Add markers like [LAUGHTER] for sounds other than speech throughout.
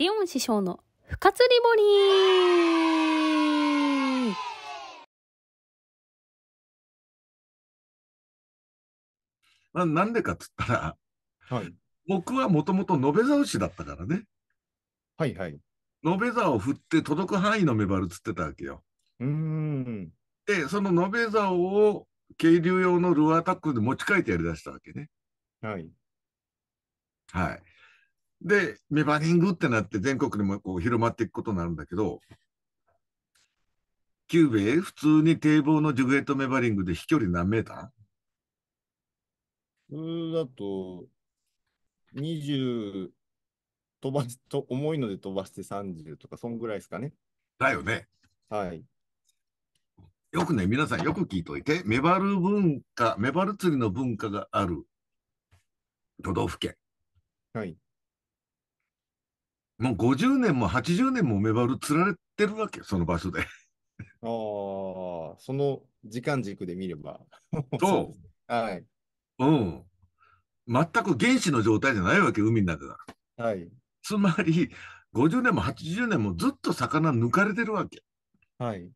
リオン師匠の不活リボリーななんでかっつったら、はい、僕はもともと延べ竿師だったからね。はいはい。延べ竿を振って届く範囲のメバルっつってたわけよ。うんで、その延べ竿を渓流用のルアータックルで持ち帰ってやりだしたわけね。はい。はい。で、メバリングってなって全国でもこう広まっていくことになるんだけど、キューベ普通に堤防のジュグエットメバリングで飛距離何メーター普通だと、20飛ばしと、重いので飛ばして30とか、そんぐらいですかね。だよね。はい。よくね、皆さんよく聞いといて、メバル文化、メバル釣りの文化がある都道府県。はい。もう50年も80年も梅バル釣られてるわけ、その場所で。ああ、その時間軸で見れば。そう。[LAUGHS] はい。うん。全く原始の状態じゃないわけ、海の中が。はい。つまり、50年も80年もずっと魚抜かれてるわけ。はい。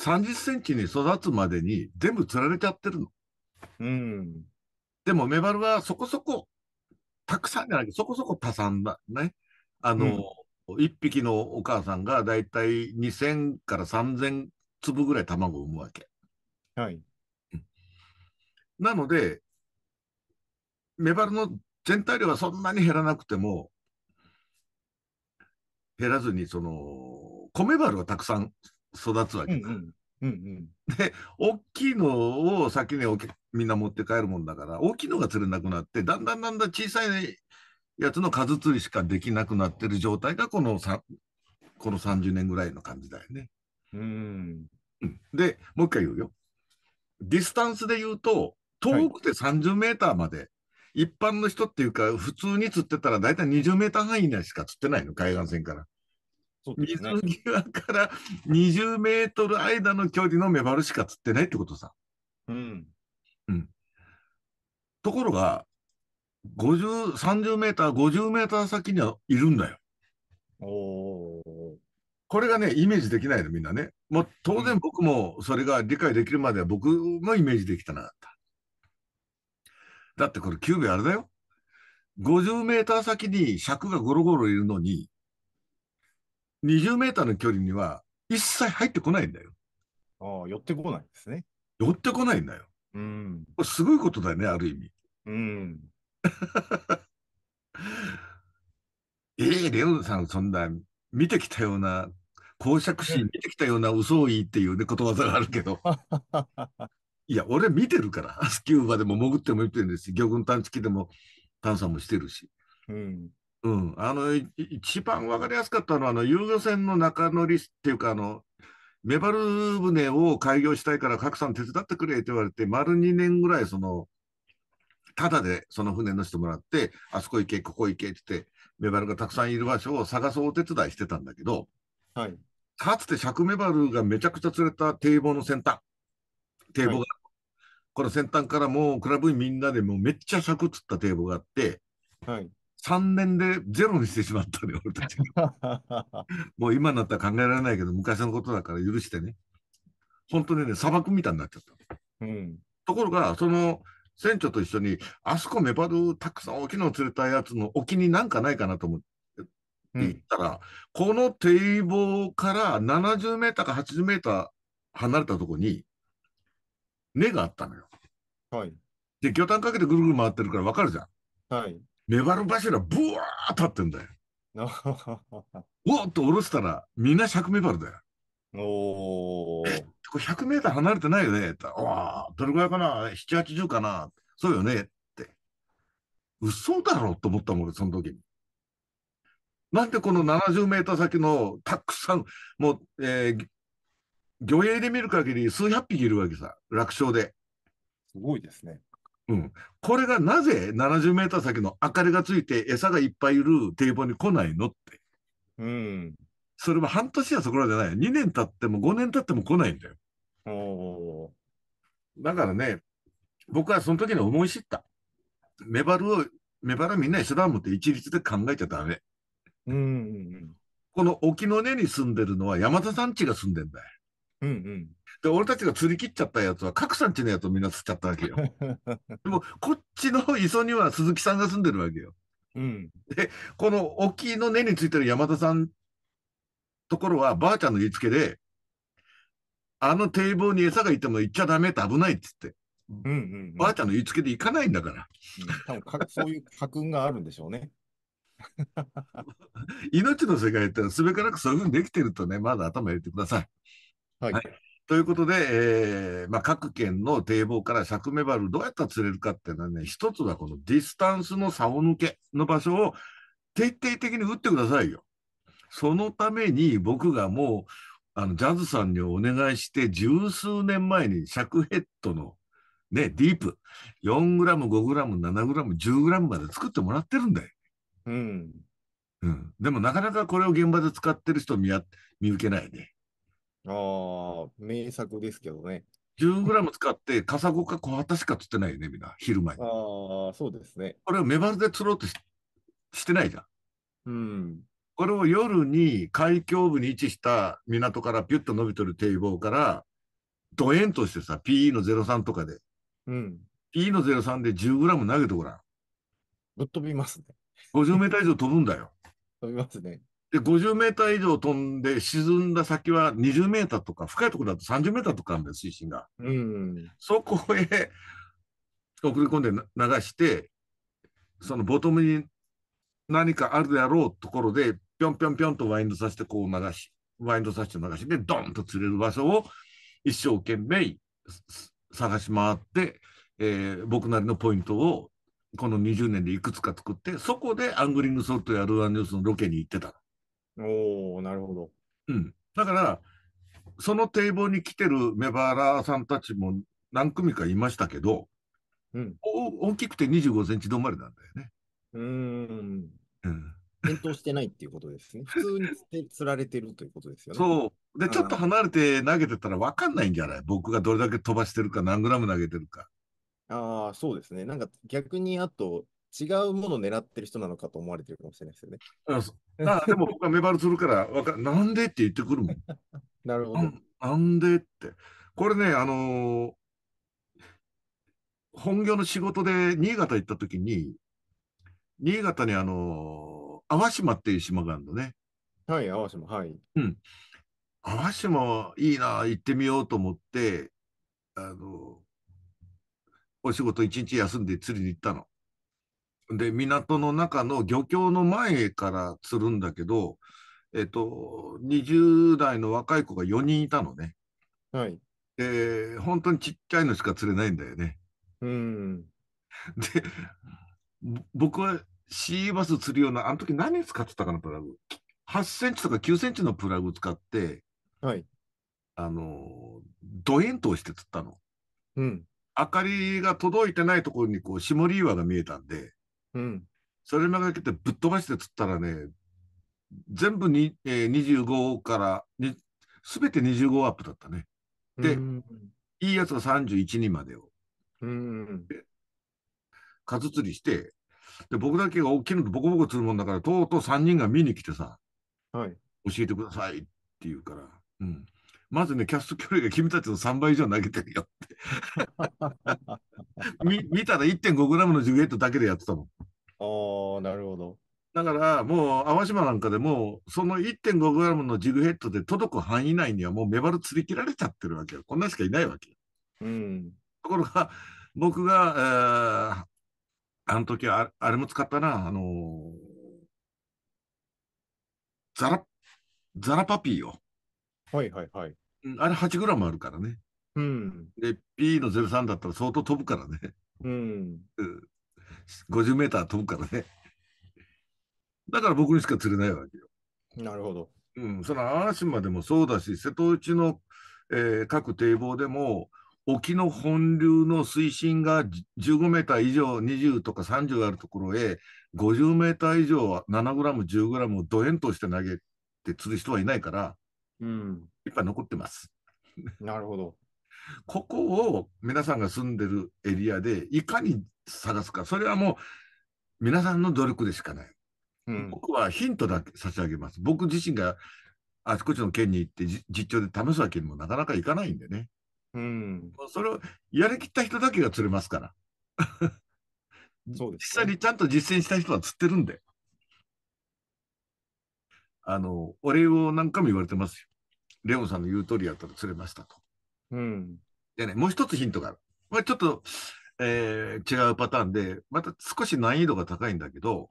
30センチに育つまでに全部釣られちゃってるの。うん。でも、メバルはそこそこ、たくさんじゃないけど、そこそこ多産だね。あの、うん、1匹のお母さんがだいたい2000から3000粒ぐらい卵を産むわけ。はい。なので、メバルの全体量はそんなに減らなくても、減らずに、その、米バルはたくさん育つわけだ。うんうんうんうん、で、大きいのを先にみんな持って帰るもんだから、大きいのが釣れなくなって、だんだんだんだん小さいやつの数釣りしかできなくなってる状態がこのこの30年ぐらいの感じだよね。うんでもう一回言うよ。ディスタンスで言うと遠くて30メーターまで、はい、一般の人っていうか普通に釣ってたら大体20メーター範囲内しか釣ってないの海岸線から。ね、水際から20メートル間の距離のメバルしか釣ってないってことさ。うん、うん、ところが30メーター、50メーター先にはいるんだよ。おこれがね、イメージできないの、みんなね。もう当然僕もそれが理解できるまでは僕もイメージできてなかった。だってこれ9秒あれだよ。50メーター先に尺がゴロゴロいるのに、20メーターの距離には一切入ってこないんだよ。ああ、寄ってこないんですね。寄ってこないんだよ。うん。これすごいことだよね、ある意味。うん。[LAUGHS] ええレオンさん、そんな見てきたような、公爵士見てきたような嘘を言いっていうね、ことわざがあるけど。[LAUGHS] いや、俺見てるから、スキューバでも潜っても見てるんですし、魚群探知機でも探査もしてるし。うん。うん、あの、一番わかりやすかったのは、あの、遊漁船の中乗りっていうか、あの、メバル船を開業したいから、賀来さん手伝ってくれって言われて、丸2年ぐらい、その、ただでその船乗せてもらって、あそこ行け、ここ行けって言って、メバルがたくさんいる場所を探すお手伝いしてたんだけど、はい、かつてシャクメバルがめちゃくちゃ釣れた堤防の先端、堤防が、はい、この先端からもうクラブ員みんなでもうめっちゃク釣った堤防があって、はい、3年でゼロにしてしまったね、俺たちが。[LAUGHS] もう今になったら考えられないけど、昔のことだから許してね。本当にね、砂漠みたいになっちゃった。うん、ところが、その船長と一緒に、あそこメバルたくさん大きいの釣れたやつの沖になんかないかなと思って行ったら、この堤防から70メーターか80メーター離れたとこに、根があったのよ。はい。で、魚探かけてぐるぐる回ってるからわかるじゃん。はい。メバル柱、ブワー立ってんだよ。[LAUGHS] おっと下ろしたら、みんなシャクメバルだよ。おお。100メーター離れてないよね。ああ、どれぐらいかな ?7、80かなそうよねって。嘘だろと思ったもん、その時に。なんでこの70メーター先のたくさん、もう、えー、魚影で見る限り数百匹いるわけさ、楽勝で。すごいですね。うん。これがなぜ70メーター先の明かりがついて餌がいっぱいいる堤防に来ないのって。うん。それも半年はそこらじゃない。2年経っても5年経っても来ないんだよ。おだからね、僕はその時に思い知った。メバルを、メバルはみんな一緒だもんって一律で考えちゃダメ。うんうんうん、この沖の根に住んでるのは山田さんちが住んでんだよ。うんうん、で俺たちが釣り切っちゃったやつは来さんちのやつをみんな釣っちゃったわけよ。[LAUGHS] でもこっちの磯には鈴木さんが住んでるわけよ。うん、でこの沖の根についてる山田さんところは、ばあちゃんの言いつけで、あの堤防に餌がいても行っちゃダメって危ないっつって。うんうん、うん、ばあちゃんの言いつけで行かないんだから。うん、多分かそういう家訓があるんでしょうね。[LAUGHS] 命の世界ってのはすべからくそういうふうにできてるとね、まだ頭入れてください。はい、はい、ということで、えーまあ、各県の堤防からクメバルどうやったら釣れるかっていうのはね、一つはこのディスタンスの差を抜けの場所を徹底的に打ってくださいよ。そのために僕がもう、あの、ジャズさんにお願いして、十数年前に尺ヘッドの、ね、ディープ、4グラム、5グラム、7グラム、10グラムまで作ってもらってるんだよ。うん。うん。でもなかなかこれを現場で使ってる人見や見受けないね。ああ、名作ですけどね。10グラム使って、カサゴか小旗しか釣ってないよね、みんな、昼前に。ああ、そうですね。これをメバルで釣ろうとししてないじゃん。うん。これを夜に海峡部に位置した港からピュッと伸びとる堤防から、ドエンとしてさ、PE の03とかで。うん。PE の03で10グラム投げてごらん。ぶっ飛びますね。50メーター以上飛ぶんだよ。飛びますね。で、50メーター以上飛んで、沈んだ先は20メーターとか、深いところだと30メーターとかあるんだよ、水深が。うん。そこへ送り込んで流して、そのボトムに何かあるであろうところで、ぴょんぴょんぴょんとワインドさせて、こう流し、ワインドさせて流して、ドンと釣れる場所を一生懸命探し回って、えー、僕なりのポイントをこの20年でいくつか作って、そこでアングリングソルトやルアンニュースのロケに行ってた。おおなるほど。うん。だから、その堤防に来てるメバラさんたちも何組かいましたけど、うん、大きくて25センチ止まりなんだよね。うん。うん転倒してないっていうことですね。普通につ釣られてるということですよね。そう。で、ちょっと離れて投げてたら分かんないんじゃない僕がどれだけ飛ばしてるか、何グラム投げてるか。ああ、そうですね。なんか逆にあと、違うものを狙ってる人なのかと思われてるかもしれないですよね。ああでも僕はメバルするからわか、なんでって言ってくるもん。なるほどな。なんでって。これね、あのー、本業の仕事で新潟行った時に、新潟にあのー淡島っていう島があるのね。はい、淡島、はい。うん。淡島いいな、行ってみようと思って、あの、お仕事一日休んで釣りに行ったの。で、港の中の漁協の前から釣るんだけど、えっと、20代の若い子が4人いたのね。はい。で、本当にちっちゃいのしか釣れないんだよね。うん。で、僕はシーバス釣るような、あの時何使ってたかな、プラグ。8センチとか9センチのプラグ使って、はい。あの、ドエントして釣ったの。うん。明かりが届いてないところにこう、下り岩が見えたんで、うん。それまがけてぶっ飛ばして釣ったらね、全部に、えー、25からに、すべて25アップだったね。で、うん、いいやつが31にまでを。うん。で、数釣りして、で、僕だけが大きいのとボコボコするもんだから、とうとう3人が見に来てさ、はい、教えてくださいって言うから、うん。まずね、キャスト距離が君たちの3倍以上投げてるよって [LAUGHS] 見。たら1.5グラムのジュヘットだけでやってたもん。ああ、なるほど。だから、もう、淡島なんかでも、その1.5グラムのジグヘッドで届く範囲内にはもうメバル釣り切られちゃってるわけよ。こんなしかいないわけよ。うん。ところが、僕が、あの時ああれも使ったな、あのー、ザラ、ザラパピーを。はいはいはい。あれ8グラムあるからね。うん。で、P の03だったら相当飛ぶからね。うん。50メーター飛ぶからね。だから僕にしか釣れないわけよ。なるほど。うん、その淡島でもそうだし、瀬戸内の、えー、各堤防でも、沖の本流の水深が15メーター以上20とか30あるところへ50メーター以上は7グラム10グラムをドヘンとして投げて釣る人はいないから、うん、いっぱい残ってます。なるほど。ここを皆さんが住んでるエリアでいかに探すか、それはもう皆さんの努力でしかない。うん、僕はヒントだけ差し上げます。僕自身があちこちの県に行って実況で試すわけにもなかなかいかないんでね。うん、それをやりきった人だけが釣れますから。[LAUGHS] そうです、ね、実際にちゃんと実践した人は釣ってるんで。あの、お礼を何回も言われてますよ。レオンさんの言う通りやったら釣れましたと。うん。でね、もう一つヒントがある。まあ、ちょっと、えー、違うパターンで、また少し難易度が高いんだけど、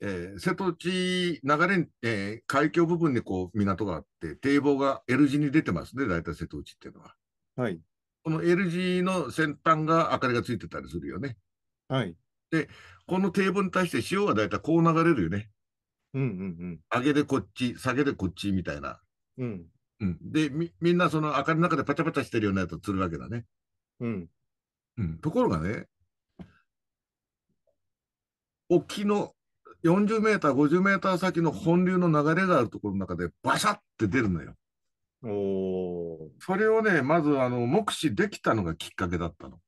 えー、瀬戸内流れ、えー、海峡部分にこう港があって、堤防が L 字に出てますね、大体瀬戸内っていうのは。はい、この L 字の先端が明かりがついてたりするよね。はい、で、この堤防に対して潮はだいたいこう流れるよね。うんうんうん、上げでこっち、下げでこっちみたいな。うんうん、でみ、みんなその明かりの中でパチャパチャしてるようなやつを釣るわけだね。うんうん、ところがね、沖の40メーター、50メーター先の本流の流れがあるところの中で、バシャって出るのよ。おお。それをね、まず、あの、目視できたのがきっかけだったの。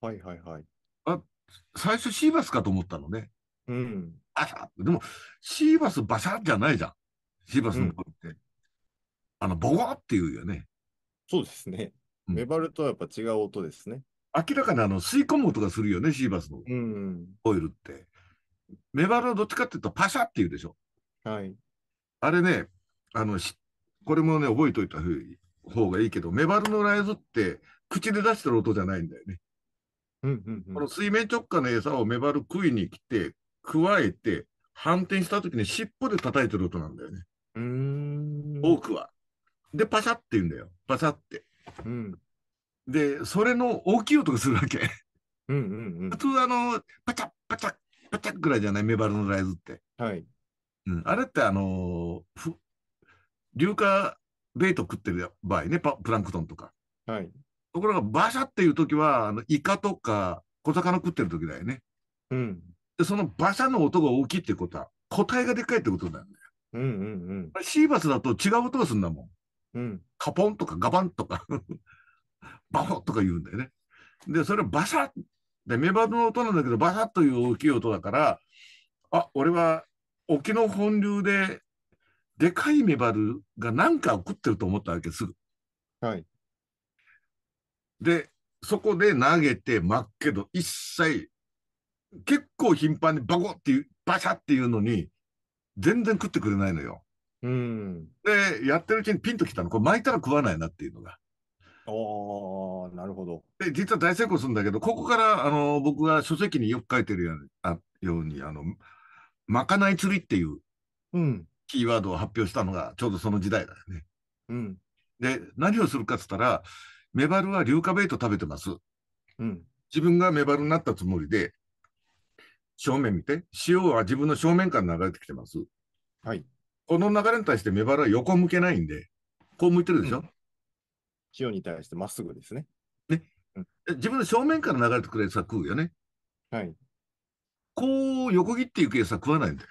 はいはいはい。あ、最初シーバスかと思ったのね。うん。あさ、でも、シーバスバシャじゃないじゃん。シーバスの声って。うん、あの、ボワって言うよね。そうですね。メバルとはやっぱ違う音ですね。明らかにあの、吸い込む音がするよね、シーバスの。うん。オイルって。メバルはどっちかっていうと、パシャって言うでしょ。はい。あれね、あの、これもね、覚えておいた方がいいけど、メバルのライズって口で出してる音じゃないんだよね。うんうんこの水面直下の餌をメバル食いに来て、加えて、反転した時に尻尾で叩いてる音なんだよね。うん多くは。で、パシャって言うんだよ。パシャって。うん、で、それの大きい音がするわけ。うんうん普通あの、パチャッパチャッパチャッぐらいじゃないメバルのライズって。はい。うん、あれってあのー、硫化ベイト食ってる場合ね、プランクトンとか。はい。ところが、馬車っていう時は、あの、イカとか、小魚食ってる時だよね。うん。で、その馬車の音が大きいってことは、個体がでっかいってことなんだよ。うんうんうん。シーバスだと違う音がするんだもん。うん。カポンとかガバンとか [LAUGHS] バホとか言うんだよね。で、それは馬車で、メバルの音なんだけど、バサッという大きい音だから、あ、俺は沖の本流ででかいメバルが何かを食ってると思ったわけすぐ。はい。で、そこで投げて巻くけど、一切、結構頻繁にバコっていう、バシャっていうのに、全然食ってくれないのよ。うん。で、やってるうちにピンときたの。これ巻いたら食わないなっていうのが。ああ、なるほど。で、実は大成功するんだけど、ここから、あの、僕が書籍によく書いてるように、あようにあの、まかない釣りっていう、うん。キーワードを発表したのがちょうどその時代だよね。うん、で何をするかっつったらメバルは硫化ベイト食べてます。うん、自分がメバルになったつもりで正面見て塩は自分の正面から流れてきてます。はい、この流れに対してメバルは横向けないんでこう向いてるでしょ、うん、塩に対してまっすぐですね。ね、うん、自分の正面から流れてくれるさ食うよね。はい、こう横切っていく餌食わないんだよ。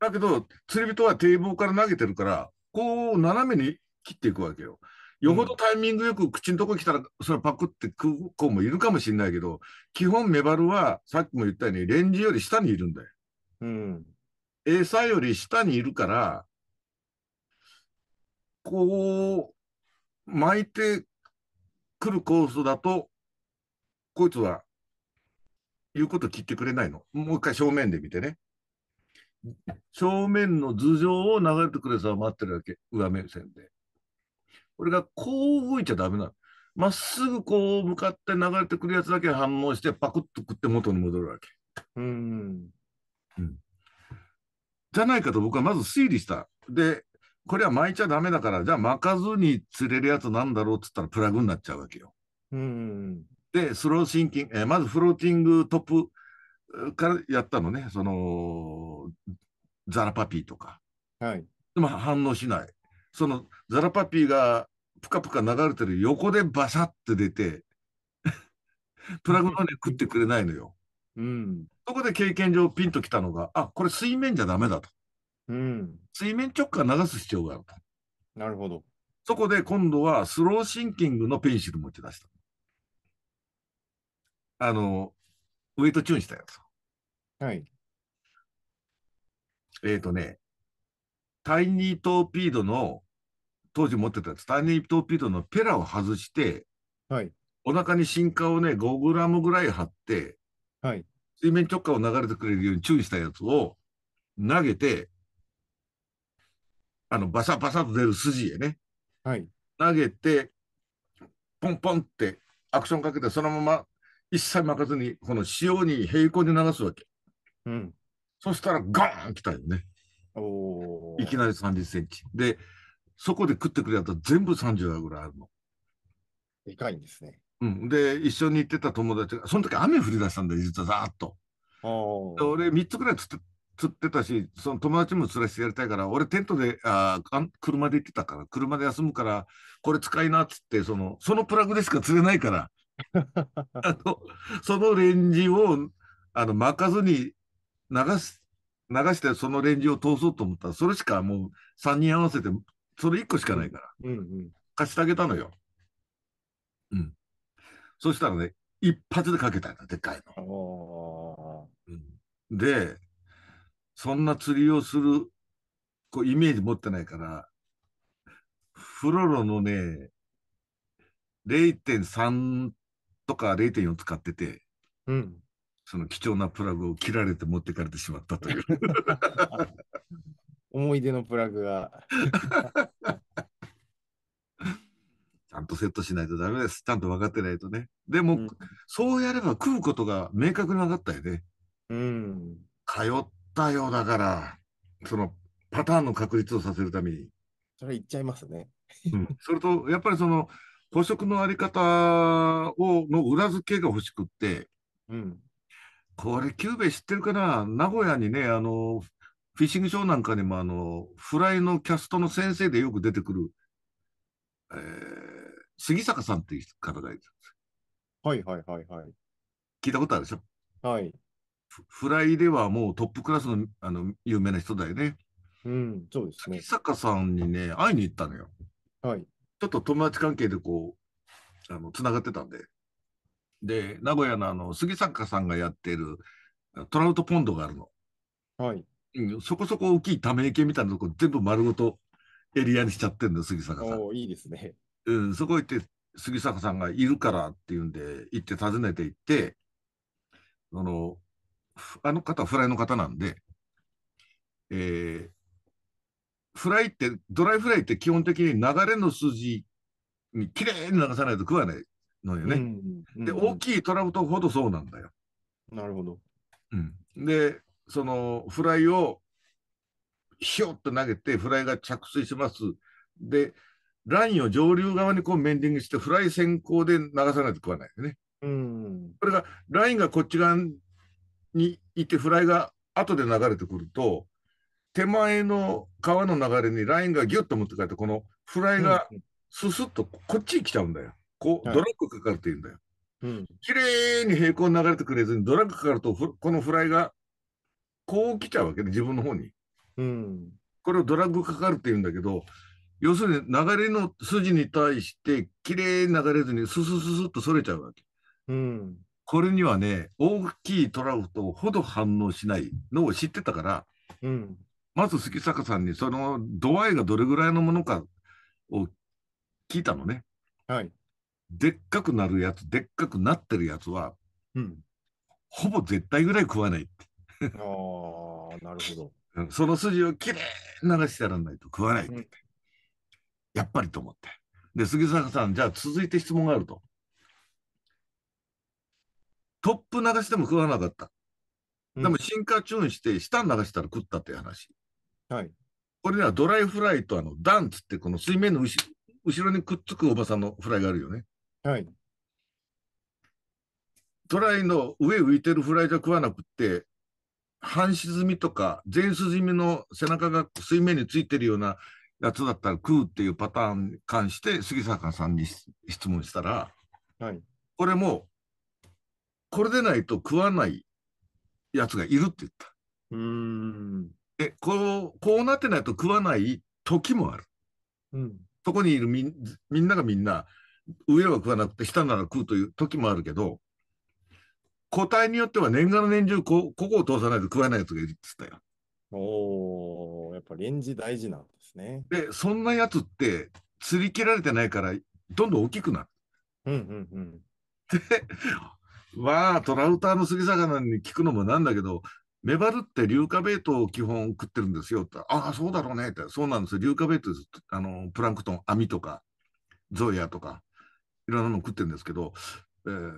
だけど、釣り人は堤防から投げてるから、こう斜めに切っていくわけよ。よほどタイミングよく口のとこ来たら、それパクって食う子もいるかもしれないけど、基本メバルは、さっきも言ったように、レンジより下にいるんだよ。うん。餌より下にいるから、こう、巻いてくるコースだと、こいつは、言うこと聞いてくれないの。もう一回正面で見てね。正面の頭上を流れてくるやつ待ってるわけ、上目線で。これがこう動いちゃダメなの。まっすぐこう向かって流れてくるやつだけ反応して、パクッと食って元に戻るわけ。うん。うん。じゃないかと僕はまず推理した。で、これは巻いちゃダメだから、じゃあ巻かずに釣れるやつなんだろうっつったらプラグになっちゃうわけよ。うん。で、スローシンキング、えー、まずフローティングトップからやったのね、その、ザラパピーとか。はい。でも反応しない。そのザラパピーがぷかぷか流れてる横でバシャって出て、プラグまで食ってくれないのよ。うん。そこで経験上ピンときたのが、あ、これ水面じゃダメだと。うん。水面直下流す必要があると。なるほど。そこで今度はスローシンキングのペンシル持ち出した。あの、ウェイトチューンしたやつ。はい。えっ、ー、とね、タイニートーピードの、当時持ってたやつ、タイニートーピードのペラを外して、はい。お腹に進化をね、5グラムぐらい貼って、はい。水面直下を流れてくれるように注意したやつを投げて、あの、バサバサと出る筋へね。はい。投げて、ポンポンってアクションかけて、そのまま一切巻かずに、この潮に平行に流すわけ。うん。そしたら、ガーン来たよね。おいきなり30センチ。で、そこで食ってくれやたら全部30話ぐらいあるの。でかいんですね。うん。で、一緒に行ってた友達が、その時雨降り出したんだよ、実はざーっと。で俺3つぐらい釣って釣ってたし、その友達も釣らしてやりたいから、俺テントで、あ車で行ってたから、車で休むから、これ使いなっつって、その、そのプラグでしか釣れないから、あのそのレンジをあの巻かずに流す流してそのレンジを通そうと思ったらそれしかもう3人合わせてそれ1個しかないから、うんうん、貸してあげたのよ。うん、そしたらね一発でかけたのでっかいの。うでそんな釣りをするこうイメージ持ってないからフロロのね0.3とか0.4使ってて、うん、その貴重なプラグを切られて持ってかれてしまったという [LAUGHS] 思い出のプラグが。[LAUGHS] ちゃんとセットしないとダメです。ちゃんと分かってないとね。でも、うん、そうやれば食うことが明確に分かったよね。うん。通ったようだから、そのパターンの確立をさせるために。それ言っちゃいますね。うん、それと、やっぱりその、補足のあり方を、の裏付けが欲しくって、うん、これ、久兵衛知ってるかな名古屋にね、あの、フィッシングショーなんかにも、あの、フライのキャストの先生でよく出てくる、えー、杉坂さんっていう方がいるんです。はいはいはいはい。聞いたことあるでしょはい。フライではもうトップクラスのあの有名な人だよね。うん、そうですね。杉坂さんにね、会いに行ったのよ。はい。ちょっと友達関係でこう、あの、つながってたんで。で、名古屋のあの、杉坂さんがやってるトラウトポンドがあるの。はい。うん、そこそこ大きいため池みたいなとこ全部丸ごとエリアにしちゃってんの、杉坂さん。おいいですね。うん、そこ行って、杉坂さんがいるからっていうんで、行って訪ねて行って、あの、あの方はフライの方なんで、えー、フライって、ドライフライって基本的に流れの筋にきれいに流さないと食わないのよね。うんうん、で、大きいトラウトほどそうなんだよ。なるほど。うん、で、そのフライをひょっと投げて、フライが着水します。で、ラインを上流側にこうメンディングして、フライ先行で流さないと食わないよね。うん。これが、ラインがこっち側にいて、フライが後で流れてくると、手前の川の流れにラインがギュッと持って帰って、このフライがススッとこっちに来ちゃうんだよ。こう、ドラッグかかるって言うんだよ。はい、うん、綺麗に平行に流れてくれずに、ドラッグかかると、このフライがこう来ちゃうわけで、ね、自分の方に。うん、これをドラッグかかるって言うんだけど、要するに流れの筋に対してきれいに流れずにススススッとそれちゃうわけ。うん、これにはね大きいトラウトほど反応しないのを知ってたから、うん、まず杉坂さんにその度合いがどれぐらいのものかを聞いたのね。はい。でっかくなるやつ、でっかくなってるやつは、うん、ほぼ絶対ぐらい食わないって。ああ、なるほど。その筋をきれいに流してやらないと食わないって、うん、やっぱりと思って。で、杉坂さん、じゃあ続いて質問があると。トップ流しても食わなかった。でも、進化チューンして、下流したら食ったっていう話。はい、これはドライフライとあのダンツってこの水面の後後ろにくっつくおばさんのフライがあるよね。はい、ドライの上浮いてるフライじゃ食わなくって半沈みとか全沈みの背中が水面についてるようなやつだったら食うっていうパターンに関して杉坂さんに質問したら、はい、これもこれでないと食わないやつがいるって言った。うんでこうこうなってないと食わない時もある、うん、そこにいるみみんながみんな上は食わなくて下なら食うという時もあるけど個体によっては年がら年中こここを通さないと食わないやつがいるっつったよ。おお、やっぱレンジ大事なんですね。で、そんなやつって、釣り切られてないから、どんどん大きくなる。うんうんうん。で、[LAUGHS] まあ、トラウターの杉魚に聞くのもなんだけど、メバルって硫化ベートを基本食ってるんですよって、ああ、そうだろうねって、そうなんですよ、硫化ベートあのプランクトン、網とか、ゾイヤとか、いろんなの食ってるんですけど、えー、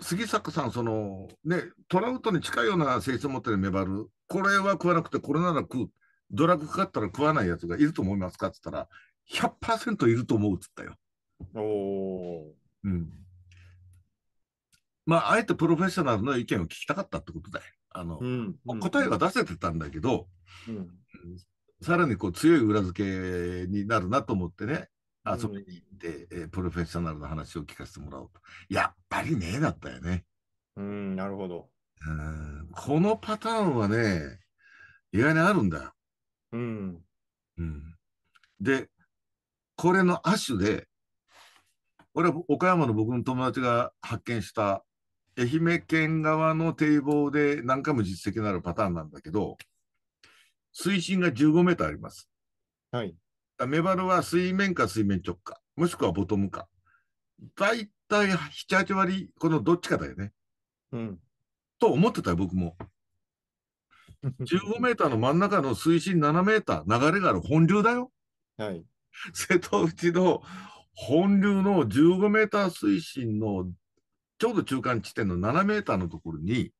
杉作さん、そのね、トラウトに近いような性質を持ってるメバル、これは食わなくて、これなら食う、ドラッグかかったら食わないやつがいると思いますかって言ったら、100%いると思うっつったよ。おうんまあ、あえてプロフェッショナルの意見を聞きたかったってことだよ。あの、うんうん、答えは出せてたんだけど、うん、さらにこう強い裏付けになるなと思ってね、遊びに行って、えプロフェッショナルの話を聞かせてもらおうと。やっぱりねだったよね。うん、なるほど。うんこのパターンはね、意外にあるんだよ。うん。うん、で、これの亜種で、俺は岡山の僕の友達が発見した愛媛県側の堤防で何回も実績のあるパターンなんだけど、水深が15メートルあります。はい。メバルは水面か水面直下、もしくはボトムか。大体7、8割、このどっちかだよね。うん。と思ってたよ、僕も。15 [LAUGHS] メーターの真ん中の水深7メーター、流れがある本流だよ。はい。瀬戸内の本流の15メーター水深のちょうど中間地点の7メーターのところに、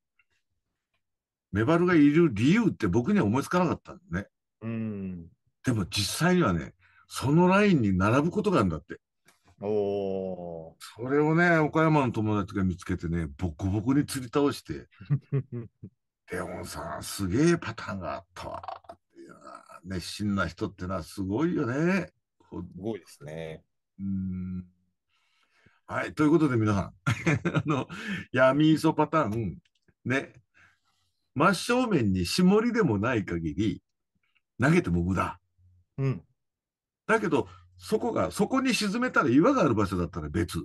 メバルがいる理由って僕には思いつかなかったんだね。うん。でも実際にはね、そのラインに並ぶことがあるんだって。おそれをね、岡山の友達が見つけてね、ボコボコに釣り倒して、[LAUGHS] レオンさん、すげえパターンがあったわ。っていう熱心な人ってのはすごいよね。すごいですね。うんはい、ということで皆さん、[LAUGHS] あの闇磯パターン、ね、真正面に絞りでもない限り、投げても無駄。うん、だけど、そこが、そこに沈めたら岩がある場所だったら別。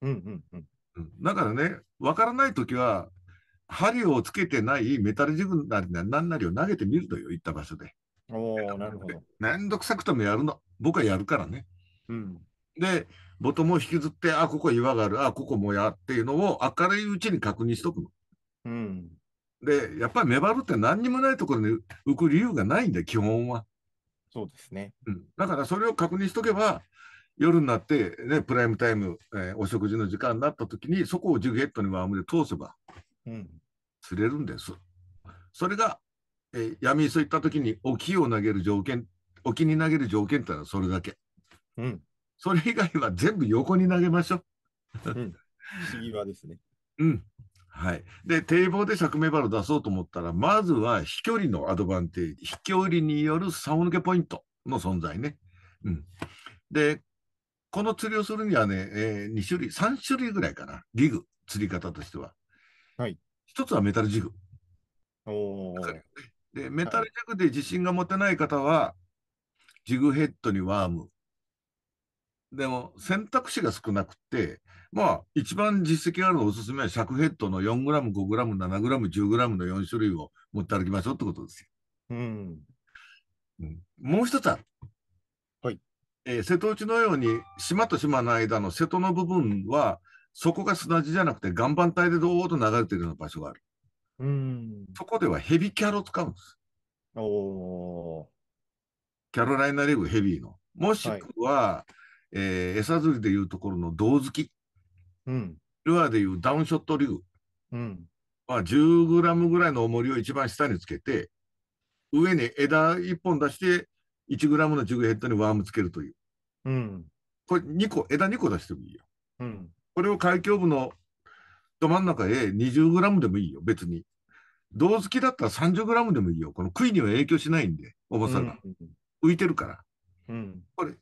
うんうんうん、だからね、わからないときは、針をつけてないメタルジグなりなんなりを投げてみるとよ、言った場所で。おなるほど。めんどくさくてもやるの。僕はやるからね。うん。で、ボトムを引きずって、あ、ここ岩がある、あ、ここもやっていうのを明るいうちに確認しとくの。うん。で、やっぱりメバルって何にもないところに浮く理由がないんだよ、基本は。そうですね。うん。だからそれを確認しとけば、夜になって、ね、プライムタイム、えー、お食事の時間になった時に、そこをジグヘッドにワームで通せば、うん。釣れるんです。それが、えー、闇磯行った時に、沖を投げる条件、沖に投げる条件ってのはそれだけ。うん。それ以外は全部横に投げましょう。うん、次はですね。うん。はい。で、堤防で釈明バル出そうと思ったら、まずは飛距離のアドバンテージ、飛距離による竿抜けポイントの存在ね。うん。で、この釣りをするにはね、えー、2種類、3種類ぐらいかな。リグ、釣り方としては。はい。一つはメタルジグ。おで、メタルジグで自信が持てない方は、ジグヘッドにワーム、でも選択肢が少なくて、まあ、一番実績があるのおすすめは、尺ヘッドの 4g、5g、7g、10g の4種類を持って歩きましょうってことですよ。うん、もう一つある。はい、えー、瀬戸内のように、島と島の間の瀬戸の部分は、そこが砂地じゃなくて、岩盤帯でどーっと流れてるような場所がある。うん、そこではヘビキャロを使うんです。おキャロライナリーグヘビーの。もしくは、はいえー、餌釣りでいうところの胴突き、うん、ルアーでいうダウンショット竜は10グラムぐらいの重りを一番下につけて、上に枝1本出して、1グラムのジグヘッドにワームつけるという。うん、これ2個、枝2個出してもいいよ。うん、これを海峡部のど真ん中へ20グラムでもいいよ、別に。胴付きだったら30グラムでもいいよ。この杭には影響しないんで、重さが。うん、浮いてるから。うん、これ、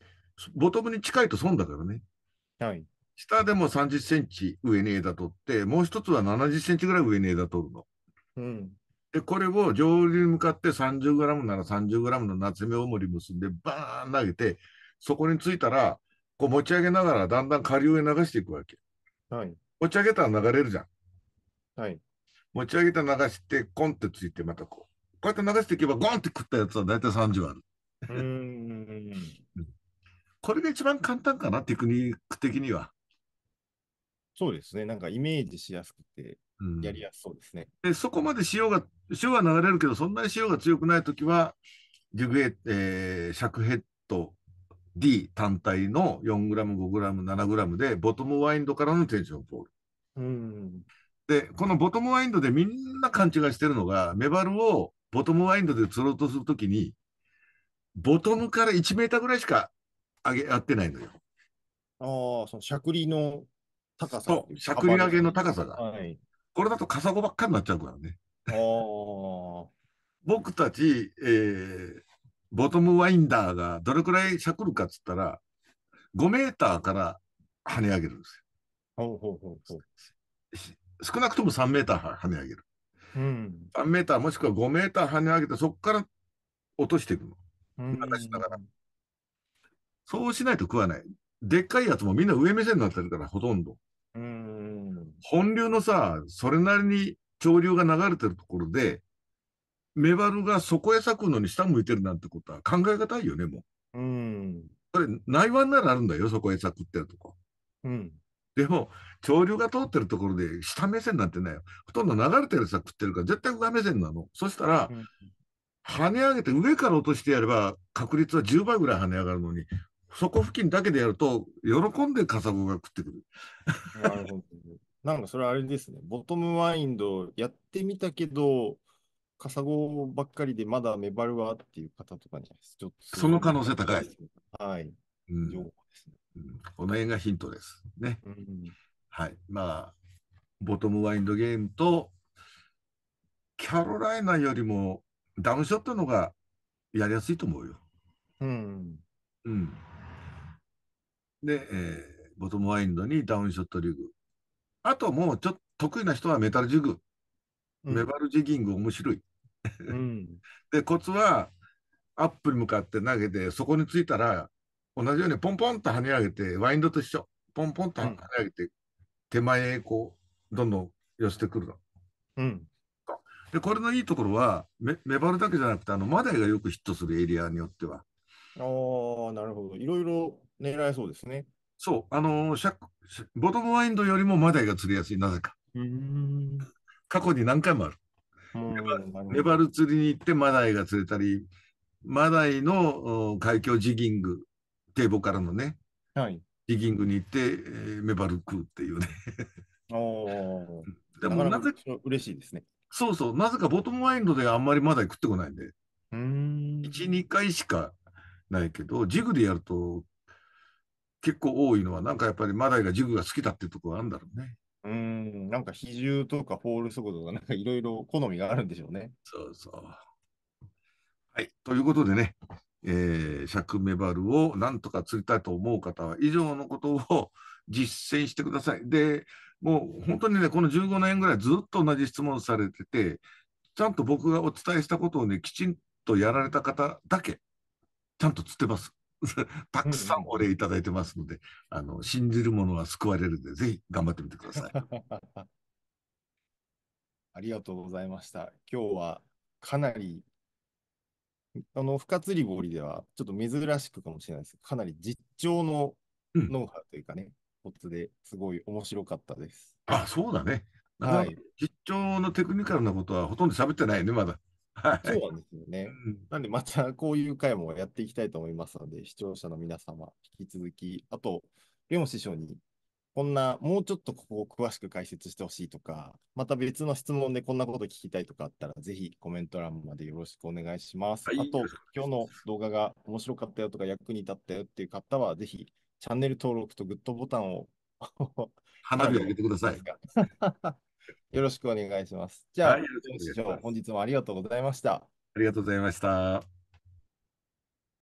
ボトムに近いと損だからね。はい。下でも30センチ上に枝取って、もう一つは70センチぐらい上に枝取るの。うん。で、これを上流に向かって30グラムなら30グラムの夏目重り結んで、バーン投げて、そこについたら、こう持ち上げながらだんだん下流へ流していくわけ。はい。持ち上げたら流れるじゃん。はい。持ち上げたら流して、コンってついて、またこう。こうやって流していけば、ゴンって食ったやつは大体30ある。うん。これが一番簡単かな、テクニック的には。そうですね。なんかイメージしやすくて、やりやすそうですね。うん、でそこまで潮が、潮が流れるけど、そんなに潮が強くないときは、ジュグエ、えー、尺ヘッド D 単体の4ム、5g、7ムで、ボトムワインドからのテンションポール。うん、で、このボトムワインドでみんな勘違いしてるのが、メバルをボトムワインドで釣ろうとするときに、ボトムから1メーターぐらいしか上げ合ってないのよ。ああ、そのしゃくりの高さ。そう、しゃくり上げの高さが。はい、これだとカサゴばっかになっちゃうからね。あ僕たち、えー、ボトムワインダーがどれくらいしゃくるかっつったら、5メーターから跳ね上げるんですよ。ほうほうほうほう少なくとも3メーター跳ね上げる。うん、3メーターもしくは5メーター跳ね上げて、そこから落としていくの。流しながら。うんそうしないと食わない。でっかいやつもみんな上目線になってるから、ほとんど。うん本流のさ、それなりに潮流が流れてるところで、メバルがそこへ咲くのに下向いてるなんてことは考えがたいよね、もう。うん。これ、内湾ならあるんだよ、そこへ咲くってとこ。うん。でも、潮流が通ってるところで下目線なんてないよ。ほとんど流れてるさ食ってるから、絶対上目線なの。そしたら、うん、跳ね上げて上から落としてやれば、確率は10倍ぐらい跳ね上がるのに、そこ付近だけでやると、喜んでカサゴが食ってくる。なるほど。なんかそれはあれですね、ボトムワインドやってみたけど、カサゴばっかりでまだメバルはっていう方とかに、ちょっとその可能性高い。はい。うん、ですね、うん。この辺がヒントですね。うん、はい。まあ、ボトムワインドゲームと、キャロライナよりもダウンショットのがやりやすいと思うよ。うん。うん。で、えー、ボトムワインドにダウンショットリグ。あともうちょっと得意な人はメタルジグ。うん、メバルジギング面白い。うん、[LAUGHS] で、コツはアップに向かって投げて、そこについたら同じようにポンポンと跳ね上げて、ワインドと一緒。ポンポンと跳ね上げて、うん、手前へこう、どんどん寄せてくるの。うんで、これのいいところは、メメバルだけじゃなくて、あのマダイがよくヒットするエリアによっては。ああ、なるほど。いろいろ狙えそうですね。そう、あのー、ボトムワインドよりもマダイが釣りやすい、なぜか。過去に何回もある。メバル釣りに行ってマダイが釣れたり、マダイの海峡ジギング、堤防からのね、はい、ジギングに行って、えー、メバル食うっていうね。お [LAUGHS] でもなぜか嬉しいですね。そうそう、なぜかボトムワインドであんまりマダイ食ってこないんで、うん1、2回しかないけど、ジグでやると結構多いのは、なんかやっぱりマダイが塾が好きだっていうところがあるんだろうね。うん、なんか比重とかフォール速度がなんかいろいろ好みがあるんでしょうね。そうそう。はい。ということでね、えー、シメバルをなんとか釣りたいと思う方は、以上のことを実践してください。で、もう本当にね、この15年ぐらいずっと同じ質問されてて、ちゃんと僕がお伝えしたことをね、きちんとやられた方だけ、ちゃんと釣ってます。[LAUGHS] たくさんお礼いただいてますので、あの、信じる者は救われるんで、ぜひ頑張ってみてください。[LAUGHS] ありがとうございました。今日はかなり、あの、深釣り堀では、ちょっと珍しくかもしれないですかなり実調のノウハウというかね、コ、うん、ツですごい面白かったです。あ、そうだね。はい。実調のテクニカルなことはほとんど喋ってないね、まだ。はい、そうなんですよね。なんで、またこういう回もやっていきたいと思いますので、視聴者の皆様、引き続き、あと、レオン師匠に、こんな、もうちょっとここを詳しく解説してほしいとか、また別の質問でこんなこと聞きたいとかあったら、ぜひコメント欄までよろしくお願いします。はい、あと、今日の動画が面白かったよとか、役に立ったよっていう方は、ぜひ、チャンネル登録とグッドボタンを [LAUGHS] 花火を上げてください。[LAUGHS] [LAUGHS] よろしくお願いします。じゃあ、はい、本日もありがとうございました。ありがとうございました。